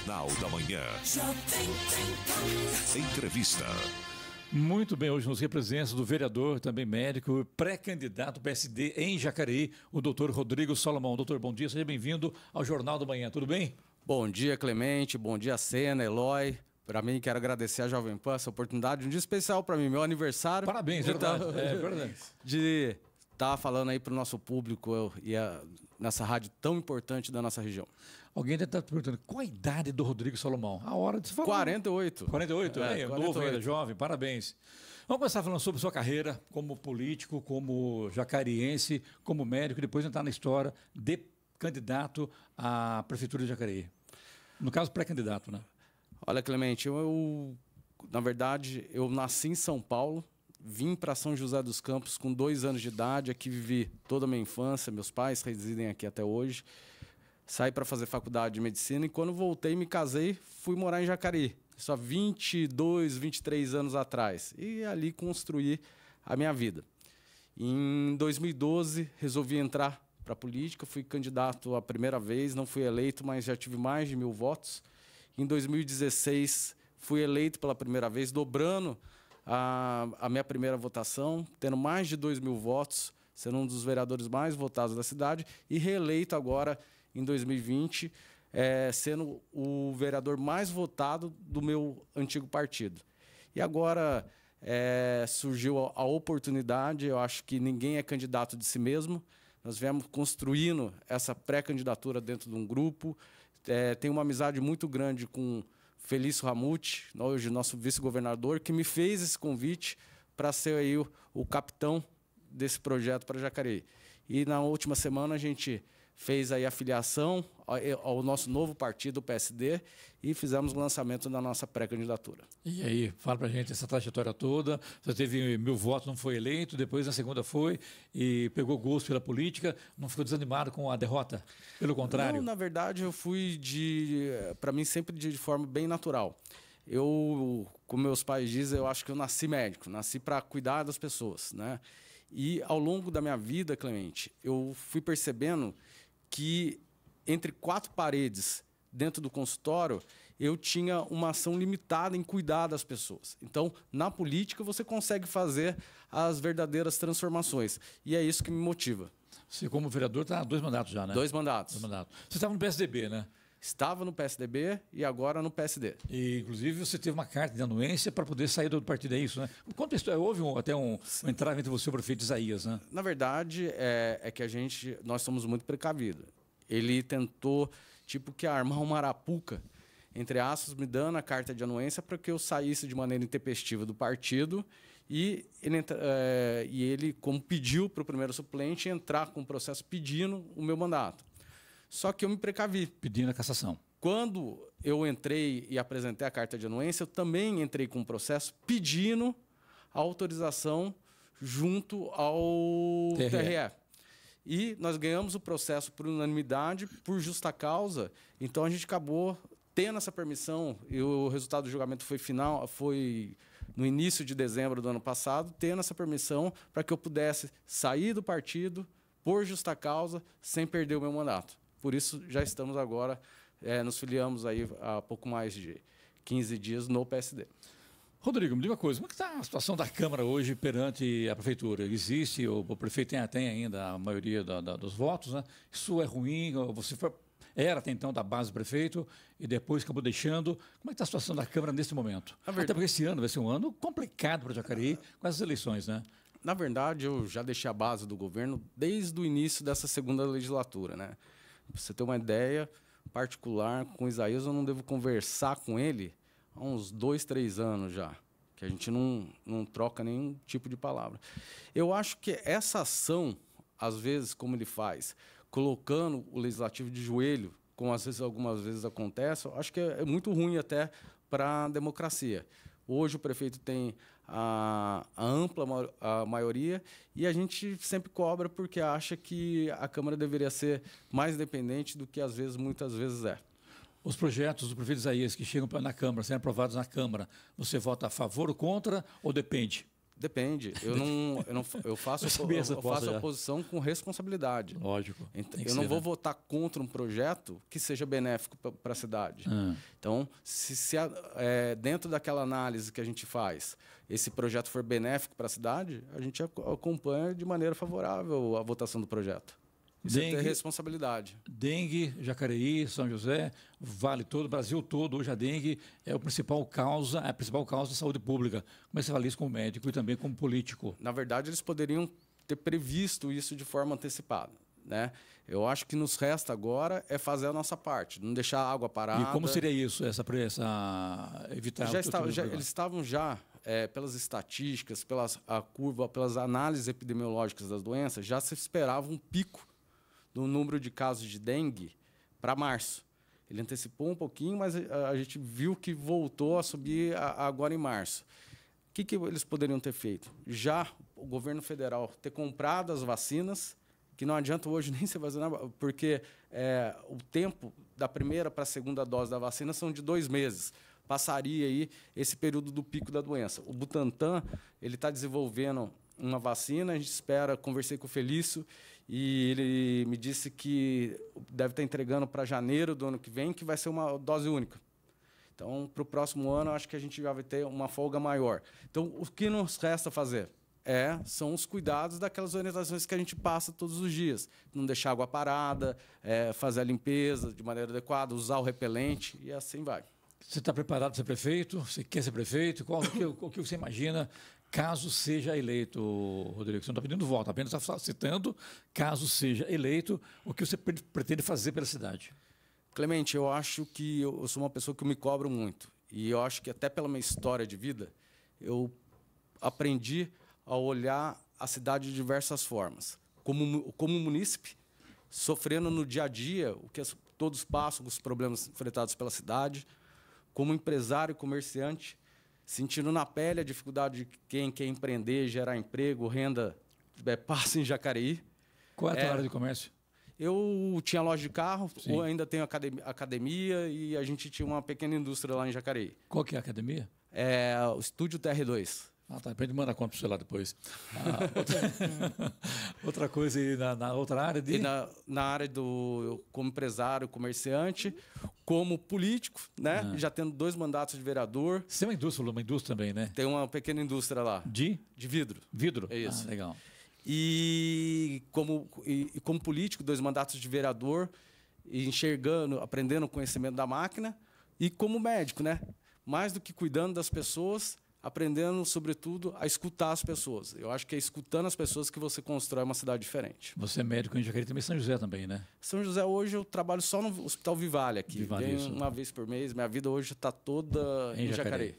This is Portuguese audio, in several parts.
Jornal da Manhã. Entrevista. Muito bem, hoje nos representantes do vereador, também médico, pré-candidato PSD em Jacareí, o doutor Rodrigo Salomão. Doutor, bom dia, seja bem-vindo ao Jornal da Manhã, tudo bem? Bom dia, Clemente, bom dia, Senna, Eloy, para mim, quero agradecer a Jovem Pan essa oportunidade, um dia especial para mim, meu aniversário. Parabéns, verdade. é, verdade. Então, é de estar tá falando aí para o nosso público eu, e a, nessa rádio tão importante da nossa região. Alguém deve estar perguntando, qual a idade do Rodrigo Salomão? A hora de se falar. 48. 48, é, é 48. novo ainda, jovem, parabéns. Vamos começar falando sobre sua carreira como político, como jacariense, como médico, e depois entrar na história de candidato à Prefeitura de Jacareí. No caso, pré-candidato, né? Olha, Clemente, eu, eu, na verdade, eu nasci em São Paulo, vim para São José dos Campos com dois anos de idade, aqui vivi toda a minha infância, meus pais residem aqui até hoje saí para fazer faculdade de medicina e quando voltei, me casei, fui morar em Jacareí, só 22, 23 anos atrás. E ali construí a minha vida. Em 2012, resolvi entrar para a política, fui candidato a primeira vez, não fui eleito, mas já tive mais de mil votos. Em 2016, fui eleito pela primeira vez, dobrando a, a minha primeira votação, tendo mais de 2 mil votos, sendo um dos vereadores mais votados da cidade, e reeleito agora em 2020, é, sendo o vereador mais votado do meu antigo partido. E agora é, surgiu a, a oportunidade, eu acho que ninguém é candidato de si mesmo. Nós viemos construindo essa pré-candidatura dentro de um grupo. É, tenho uma amizade muito grande com Felício Ramute, hoje nosso vice-governador, que me fez esse convite para ser aí o, o capitão desse projeto para Jacareí. E na última semana a gente fez aí a filiação ao é, nosso novo partido, o PSD, e fizemos o lançamento da nossa pré-candidatura. E aí, fala a gente essa trajetória toda. Você teve mil votos, não foi eleito, depois na segunda foi e pegou gosto pela política, não ficou desanimado com a derrota? Pelo contrário? Não, na verdade, eu fui de. para mim, sempre de forma bem natural. Eu, como meus pais dizem, eu acho que eu nasci médico, nasci para cuidar das pessoas, né? E ao longo da minha vida, Clemente, eu fui percebendo que entre quatro paredes dentro do consultório, eu tinha uma ação limitada em cuidar das pessoas. Então, na política, você consegue fazer as verdadeiras transformações. E é isso que me motiva. Você, como vereador, está há dois mandatos já, né? Dois mandatos. Dois mandatos. Você estava no PSDB, né? estava no PSDB e agora no PSD. E, inclusive, você teve uma carta de anuência para poder sair do partido, é isso, né? quanto isso, houve um, até um, um entrave entre você e o prefeito Isaías, né? Na verdade, é, é que a gente, nós somos muito precavidos. Ele tentou, tipo, que armar uma arapuca, entre aspas, me dando a carta de anuência para que eu saísse de maneira intempestiva do partido e ele, é, e ele como pediu para o primeiro suplente, entrar com o processo pedindo o meu mandato. Só que eu me precavi pedindo a cassação. Quando eu entrei e apresentei a carta de anuência, eu também entrei com um processo pedindo a autorização junto ao TRE. TRE. E nós ganhamos o processo por unanimidade, por justa causa. Então a gente acabou tendo essa permissão e o resultado do julgamento foi final, foi no início de dezembro do ano passado, tendo essa permissão para que eu pudesse sair do partido por justa causa, sem perder o meu mandato. Por isso, já estamos agora, é, nos filiamos aí há pouco mais de 15 dias no PSD. Rodrigo, me diga uma coisa, como é está a situação da Câmara hoje perante a Prefeitura? Existe, o, o prefeito tem, tem, ainda a maioria da, da, dos votos, né? Isso é ruim? Você foi, era até então da base do prefeito e depois acabou deixando. Como é está a situação da Câmara nesse momento? Verdade... Até porque esse ano vai ser um ano complicado para Jacareí com as eleições, né? Na verdade, eu já deixei a base do governo desde o início dessa segunda legislatura, né? Pra você ter uma ideia particular, com o Isaías eu não devo conversar com ele há uns dois, três anos já. Que a gente não, não troca nenhum tipo de palavra. Eu acho que essa ação, às vezes, como ele faz, colocando o legislativo de joelho, como às vezes algumas vezes acontece, eu acho que é, é muito ruim até para a democracia. Hoje o prefeito tem a, a ampla a maioria e a gente sempre cobra porque acha que a Câmara deveria ser mais dependente do que às vezes, muitas vezes é. Os projetos do prefeito Isaías que chegam na Câmara, sendo aprovados na Câmara, você vota a favor ou contra ou depende? Depende. Eu não, eu não eu faço, eu, eu faço oposição com responsabilidade. Lógico. eu não vou né? votar contra um projeto que seja benéfico para a cidade. Ah. Então, se, se a, é, dentro daquela análise que a gente faz, esse projeto for benéfico para a cidade, a gente acompanha de maneira favorável a votação do projeto. Isso é dengue, é responsabilidade. Dengue, Jacareí, São José, vale todo, Brasil todo, hoje a dengue é, é a principal causa, a principal causa de saúde pública. Como é que você fala isso como médico e também como político? Na verdade, eles poderiam ter previsto isso de forma antecipada. Né? Eu acho que nos resta agora é fazer a nossa parte, não deixar a água parada. E como seria isso, essa, essa evitar? Já, tipo estava, já eles estavam já é, pelas estatísticas, pelas a curva, pelas análises epidemiológicas das doenças, já se esperava um pico do número de casos de dengue para março. Ele antecipou um pouquinho, mas eh, a gente viu que voltou a subir agora em março. O que, que eles poderiam ter feito? Já o governo federal ter comprado as vacinas, que não adianta hoje nem se vacinar, porque é, o tempo da primeira para a segunda dose da vacina são de dois meses passaria aí esse período do pico da doença. O Butantan ele está desenvolvendo uma vacina, a gente espera. Conversei com o Felício e ele me disse que deve estar entregando para janeiro do ano que vem, que vai ser uma dose única. Então, para o próximo ano, acho que a gente já vai ter uma folga maior. Então, o que nos resta fazer? É, são os cuidados daquelas orientações que a gente passa todos os dias. Não deixar água parada, é, fazer a limpeza de maneira adequada, usar o repelente e assim vai. Você está preparado para ser prefeito? Você quer ser prefeito? Qual, o, que, o que você imagina caso seja eleito, Rodrigo. Você não está pedindo voto, apenas está citando, caso seja eleito, o que você pretende fazer pela cidade. Clemente, eu acho que eu sou uma pessoa que me cobro muito. E eu acho que até pela minha história de vida, eu aprendi a olhar a cidade de diversas formas. Como, como munícipe, sofrendo no dia a dia o que todos passam, os problemas enfrentados pela cidade. Como empresário, comerciante, sentindo na pele a dificuldade de quem quer empreender, gerar emprego, renda, é, passa em Jacareí. Qual é a tua é, área de comércio? Eu tinha loja de carro, ou ainda tenho academia, academia, e a gente tinha uma pequena indústria lá em Jacareí. Qual que é a academia? É o Estúdio TR2. Ah, tá. Depende, manda conta para você lá depois. Ah, outra, outra, coisa aí na, na, outra área de... Na, na, área do... Como empresário, comerciante, como político, né? Ah. Já tendo dois mandatos de vereador. Você tem é uma indústria, uma indústria também, né? Tem uma pequena indústria lá. De? De vidro. Vidro? É isso. Ah, legal. E como, e, como político, dois mandatos de vereador, enxergando, aprendendo o conhecimento da máquina. E como médico, né? Mais do que cuidando das pessoas aprendendo, sobretudo, a escutar as pessoas. Eu acho que é escutando as pessoas que você constrói uma cidade diferente. Você é médico em Jacareí também São José também, né? São José hoje eu trabalho só no Hospital Vivale aqui. Vivale, Venho isso. uma vez por mês. Minha vida hoje está toda em, em Jacareí. Jacareí.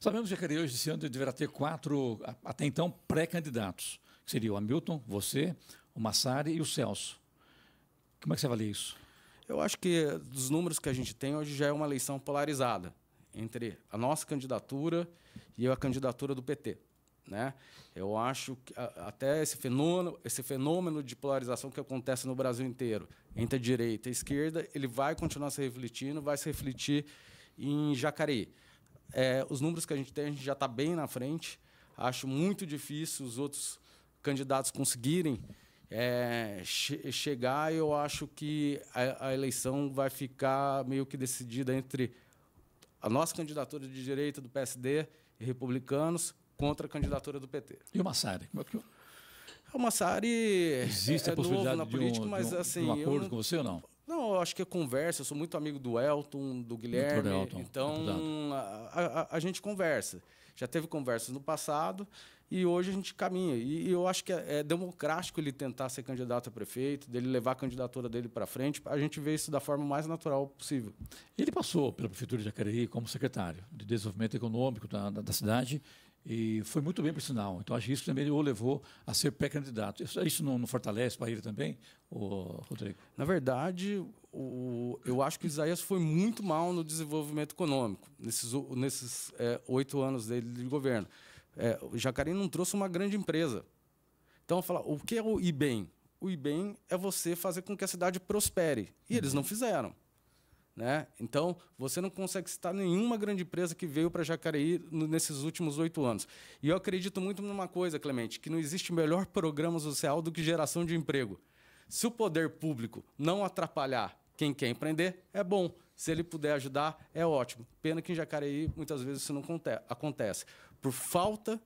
Sabemos que Jacareí hoje esse ano deverá ter quatro até então pré-candidatos, que seria o Hamilton, você, o Massari e o Celso. Como é que você avalia isso? Eu acho que dos números que a gente tem hoje já é uma eleição polarizada entre a nossa candidatura e a candidatura do PT. Né? Eu acho que até esse fenômeno, esse fenômeno de polarização que acontece no Brasil inteiro, entre a direita e a esquerda, ele vai continuar se refletindo, vai se refletir em Jacareí. É, os números que a gente tem, a gente já está bem na frente. Acho muito difícil os outros candidatos conseguirem é, che chegar. Eu acho que a, a eleição vai ficar meio que decidida entre a nossa candidatura de direita do PSD e republicanos contra a candidatura do PT. E o Massari? Como é que... O Massari Existe é, a é possibilidade novo na política, um, mas um, assim... Um acordo com você ou não? Não, eu acho que é conversa. Eu sou muito amigo do Elton, do Guilherme. Elton, então, a, a, a gente conversa já teve conversas no passado e hoje a gente caminha. E, eu acho que é, é, democrático ele tentar ser candidato a prefeito, dele levar a candidatura dele para frente, a gente vê isso da forma mais natural possível. Ele passou pela Prefeitura de Jacareí como secretário de Desenvolvimento Econômico da, da, da cidade e foi muito bem, por sinal. Então, acho que isso também o levou a ser pré-candidato. Isso, isso não, não fortalece para ele também, o Rodrigo? Na verdade, o, eu acho que o Isaías foi muito mal no desenvolvimento econômico, nesses, nesses é, oito anos dele de governo. É, o Jacareí não trouxe uma grande empresa. Então, falar o que é o IBEM? O IBEM é você fazer com que a cidade prospere. E uhum. eles não fizeram. Né? Então, você não consegue citar nenhuma grande empresa que veio para Jacareí nesses últimos oito anos. E eu acredito muito numa coisa, Clemente, que não existe melhor programa social do que geração de emprego. Se o poder público não atrapalhar quem quer empreender, é bom. Se ele puder ajudar, é ótimo. Pena que em Jacareí, muitas vezes, isso não acontece. Por falta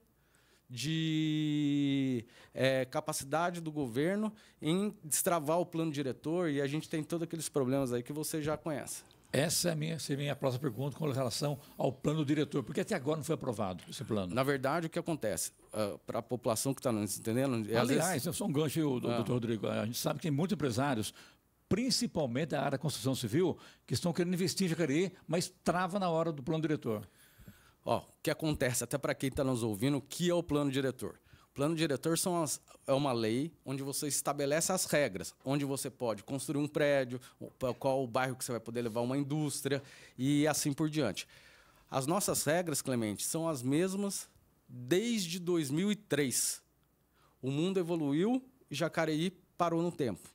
de é, capacidade do governo em destravar o plano diretor e a gente tem todos aqueles problemas aí que você já conhece. Essa é a minha, seria a minha próxima pergunta com relação ao plano diretor. porque até agora não foi aprovado esse plano? Na verdade, o que acontece? Uh, ah, para a população que está nos entendendo... Aliás, eu sou um gancho, eu, ah. doutor Rodrigo. A gente sabe que tem muitos empresários principalmente da área da construção civil, que estão querendo investir em Jacareí, mas trava na hora do plano diretor. Ó, o que acontece, até para quem está nos ouvindo, o que é o plano diretor? O plano diretor são as, é uma lei onde você estabelece as regras, onde você pode construir um prédio, qual o bairro que você vai poder levar uma indústria e assim por diante. As nossas regras, Clemente, são as mesmas desde 2003. O mundo evoluiu e Jacareí parou no tempo.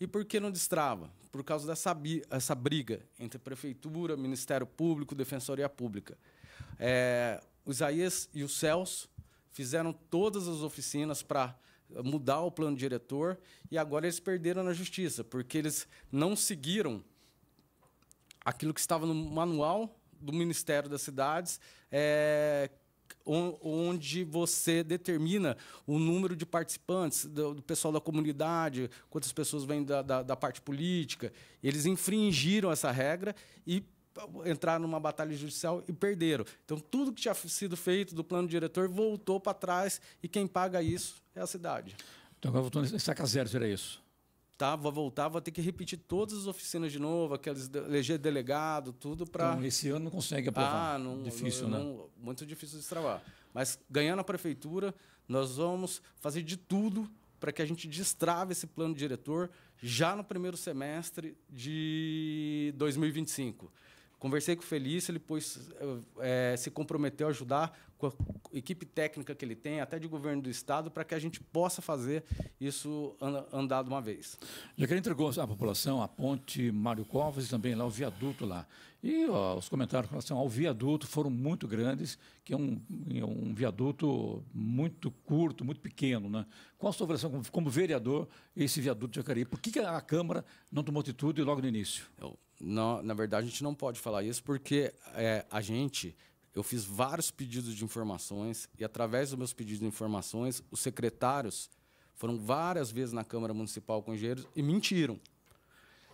E por que não destrava? Por causa dessa essa briga entre prefeitura, Ministério Público, Defensoria Pública. É, o Isaías e o Celso fizeram todas as oficinas para eh, mudar o plano diretor e agora eles perderam na justiça, porque eles não seguiram aquilo que estava no manual do Ministério das Cidades, é, onde você determina o número de participantes, do, do pessoal da comunidade, quantas pessoas vêm da, da, da parte política. Eles infringiram essa regra e entrar numa batalha judicial e perderam. Então, tudo que tinha sido feito do plano diretor voltou para trás e quem paga isso é a cidade. Então, agora voltou em saca zero, era isso? Tá, vou voltar, vou ter que repetir todas as oficinas de novo, aqueles eleger delegado, tudo para. Então, esse ano não consegue aprovar. Ah, não, difícil, não, né? Não, muito difícil destravar. Mas ganhando a prefeitura, nós vamos fazer de tudo para que a gente destrave esse plano diretor já no primeiro semestre de 2025. Conversei com o Felício, ele pôs, é, se comprometeu a ajudar com a equipe técnica que ele tem, até de governo do estado, para que a gente possa fazer isso andado uma vez. Já que ele entregou à população a ponte Mário Covas e também lá o viaduto lá. E ó, os comentários com relação ao viaduto foram muito grandes, que é um, é um viaduto muito curto, muito pequeno. Né? Qual a sua avaliação como, como vereador esse viaduto de Jacareí? Por que, que a Câmara não tomou atitude logo no início? Eu não, na verdade, a gente não pode falar isso porque é, a gente, eu fiz vários pedidos de informações e, através dos meus pedidos de informações, os secretários foram várias vezes na Câmara Municipal com engenheiros e mentiram.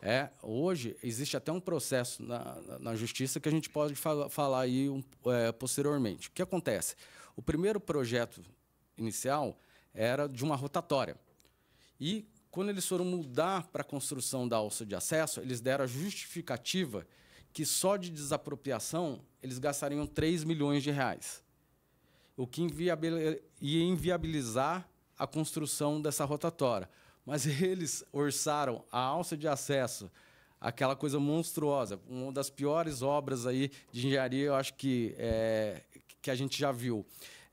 É, hoje, existe até um processo na, na, na Justiça que a gente pode fala, falar aí um, é, posteriormente. O que acontece? O primeiro projeto inicial era de uma rotatória. E quando eles foram mudar para a construção da alça de acesso, eles deram a justificativa que só de desapropriação eles gastariam 3 milhões de reais, o que ia inviabilizar a construção dessa rotatória. Mas eles orçaram a alça de acesso, aquela coisa monstruosa, uma das piores obras aí de engenharia, eu acho que, é, que a gente já viu.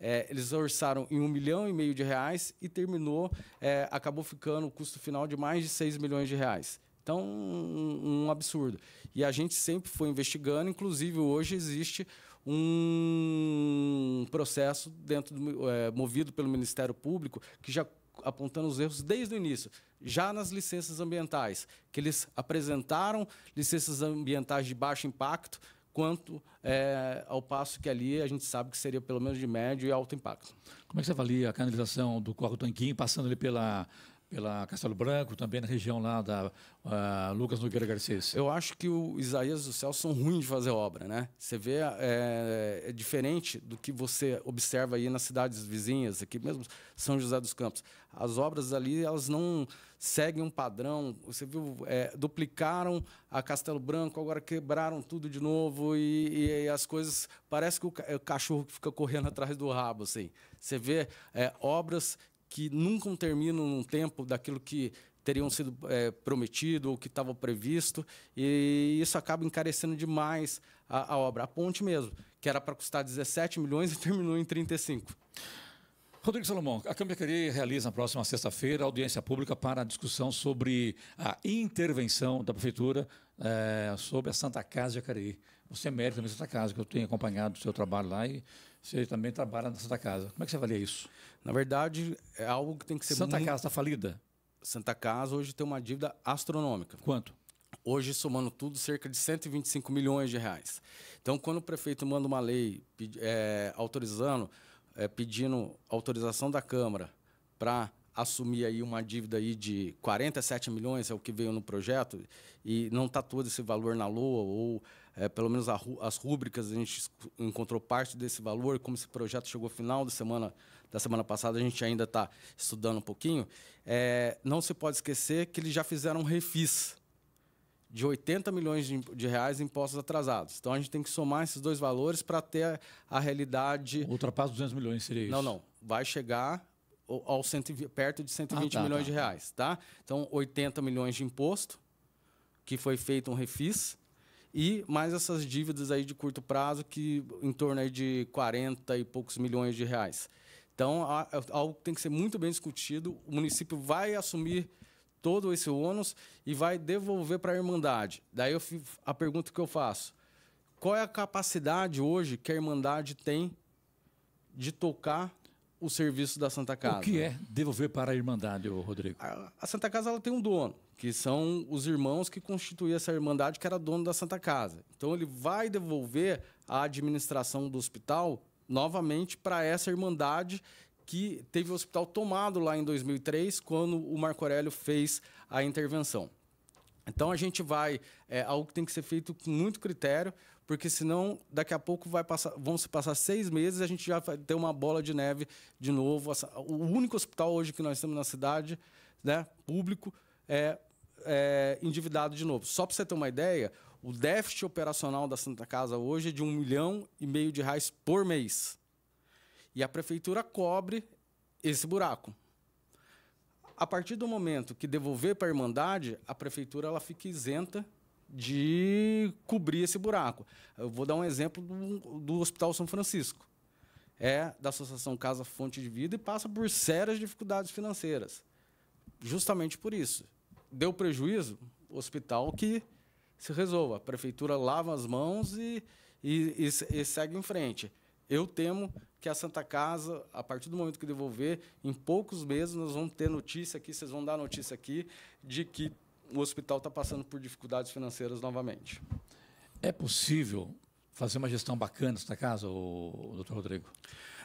É, eles orçaram em um milhão e meio de reais e terminou, é, acabou ficando o custo final de mais de 6 milhões de reais. Então, um, um absurdo. E a gente sempre foi investigando, inclusive hoje existe um processo dentro do, é, movido pelo Ministério Público que já apontando os erros desde o início, já nas licenças ambientais, que eles apresentaram licenças ambientais de baixo impacto, quanto é, ao passo que ali a gente sabe que seria pelo menos de médio e alto impacto. Como é que você avalia a canalização do córrego Tanquinho, passando ali pela pela Castelo Branco, também na região lá da uh, Lucas Nogueira Garcês? Eu acho que o Isaías do Céu são ruins de fazer obra, né? Você vê, é, é, diferente do que você observa aí nas cidades vizinhas, aqui mesmo São José dos Campos. As obras ali, elas não seguem um padrão. Você viu, é, duplicaram a Castelo Branco, agora quebraram tudo de novo e, e, e as coisas... Parece que o, é o, cachorro fica correndo atrás do rabo, assim. Você vê é, obras que nunca terminam num tempo daquilo que teriam sido é, prometido ou que estava previsto, e isso acaba encarecendo demais a, a obra. A ponte mesmo, que era para custar 17 milhões e terminou em 35. Rodrigo Salomão, a Câmara Querer realiza na próxima sexta-feira audiência pública para a discussão sobre a intervenção da Prefeitura é, sobre a Santa Casa de Jacareí. Você é médico da Santa Casa, que eu tenho acompanhado o seu trabalho lá e você também trabalha na Santa Casa. Como é que você avalia isso? Na verdade, é algo que tem que ser Santa muito... Casa está falida? Santa Casa hoje tem uma dívida astronômica. Quanto? Hoje, somando tudo, cerca de 125 milhões de reais. Então, quando o prefeito manda uma lei é, autorizando, é, pedindo autorização da Câmara para assumir aí uma dívida aí de 47 milhões, é o que veio no projeto, e não está todo esse valor na LOA, ou é, pelo menos a, as rúbricas a gente encontrou parte desse valor, como esse projeto chegou final da semana da semana passada, a gente ainda está estudando um pouquinho, é, não se pode esquecer que eles já fizeram um refis de 80 milhões de, de reais em impostos atrasados. Então a gente tem que somar esses dois valores para ter a, a realidade. Ultrapassa 200 milhões, seria isso? Não, não. Vai chegar ao, cento, perto de 120 ah, tá, milhões tá. de reais. Tá? Então 80 milhões de imposto, que foi feito um refis e mais essas dívidas aí de curto prazo que em torno aí de 40 e poucos milhões de reais. Então, é algo tem que ser muito bem discutido. O município vai assumir todo esse ônus e vai devolver para a Irmandade. Daí eu, a pergunta que eu faço: qual é a capacidade hoje que a Irmandade tem de tocar o serviço da Santa Casa? O que é devolver para a Irmandade, Rodrigo? A, a Santa Casa ela tem um dono, que são os irmãos que constituíam essa Irmandade, que era dono da Santa Casa. Então, ele vai devolver a administração do hospital novamente para essa Irmandade que teve o hospital tomado lá em 2003, quando o Marco Aurélio fez a intervenção. Então a gente vai é algo que tem que ser feito com muito critério, porque senão daqui a pouco vai passar, vão se passar seis meses a gente já vai ter uma bola de neve de novo. O único hospital hoje que nós temos na cidade, né, público, é, é endividado de novo. Só para você ter uma ideia, o déficit operacional da Santa Casa hoje é de um milhão e meio de reais por mês. E a prefeitura cobre esse buraco. A partir do momento que devolver para a Irmandade, a prefeitura ela fica isenta de cobrir esse buraco. Eu vou dar um exemplo do, do Hospital São Francisco. É da Associação Casa Fonte de Vida e passa por sérias dificuldades financeiras. Justamente por isso. Deu prejuízo? Hospital que se resolva. A prefeitura lava as mãos e, e, e, e segue em frente. Eu temo que a Santa Casa, a partir do momento que devolver, em poucos meses nós vamos ter notícia aqui, vocês vão dar notícia aqui, de que o hospital está passando por dificuldades financeiras novamente. É possível fazer uma gestão bacana santa casa, o doutor Rodrigo?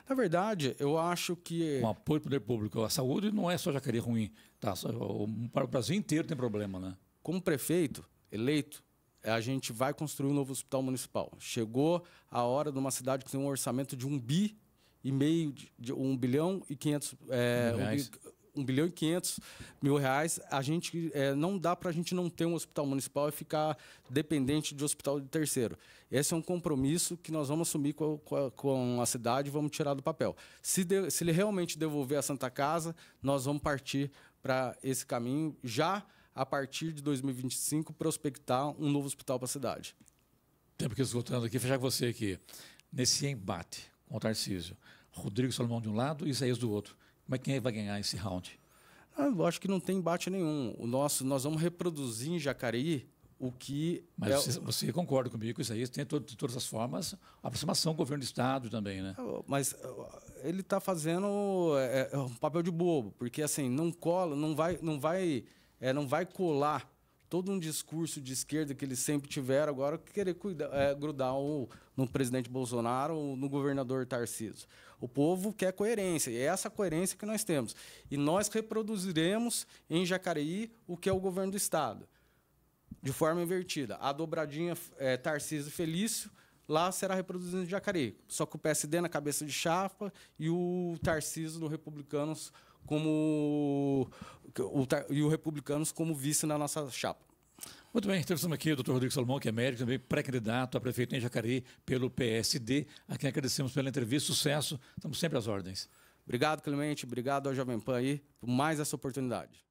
Na verdade, eu acho que. Com apoio do poder público. A saúde não é só jacaré ruim. Tá? O Brasil inteiro tem problema, né? Como prefeito eleito, é, a gente vai construir um novo hospital municipal. Chegou a hora de uma cidade que tem um orçamento de um bi e meio, de um bilhão e 500... É, um, bilhão e quinhentos mil reais, a gente é, não dá para a gente não ter um hospital municipal e ficar dependente de hospital de terceiro. Esse é um compromisso que nós vamos assumir com a, com a cidade e vamos tirar do papel. Se, de, se ele realmente devolver a Santa Casa, nós vamos partir para esse caminho já a partir de 2025, prospectar um novo hospital para a cidade. Tempo que esgotando aqui, fechar com você aqui. Nesse embate com o Tarcísio, Rodrigo Salomão de um lado e Isaías do outro. Mas é quem vai ganhar esse round? Ah, eu acho que não tem embate nenhum. O nosso, nós vamos reproduzir em Jacareí o que. Mas é... você, você, concorda comigo, isso aí tem todo, de todas as formas aproximação com o governo do Estado também, né? Ah, mas ah, ele está fazendo é, é, é, um papel de bobo, porque assim, não cola, não vai, não vai é, não vai colar todo um discurso de esquerda que eles sempre tiveram, agora querer cuidar, é, grudar no presidente Bolsonaro ou no governador Tarcísio. O povo quer coerência, e é essa coerência que nós temos. E nós reproduziremos em Jacareí o que é o governo do Estado, de forma invertida. A dobradinha é, Tarcísio Felício lá será reproduzido em Jacareí. Só que o PSD na cabeça de chapa e o Tarcísio no Republicanos como o, e o Republicanos como vice na nossa chapa. Muito bem, entrevistamos aqui o Dr. Rodrigo Salomão, que é médico, também pré-candidato a prefeito em Jacareí pelo PSD, a quem agradecemos pela entrevista, sucesso, estamos sempre às ordens. Obrigado, Clemente, obrigado ao Jovem Pan aí por mais essa oportunidade.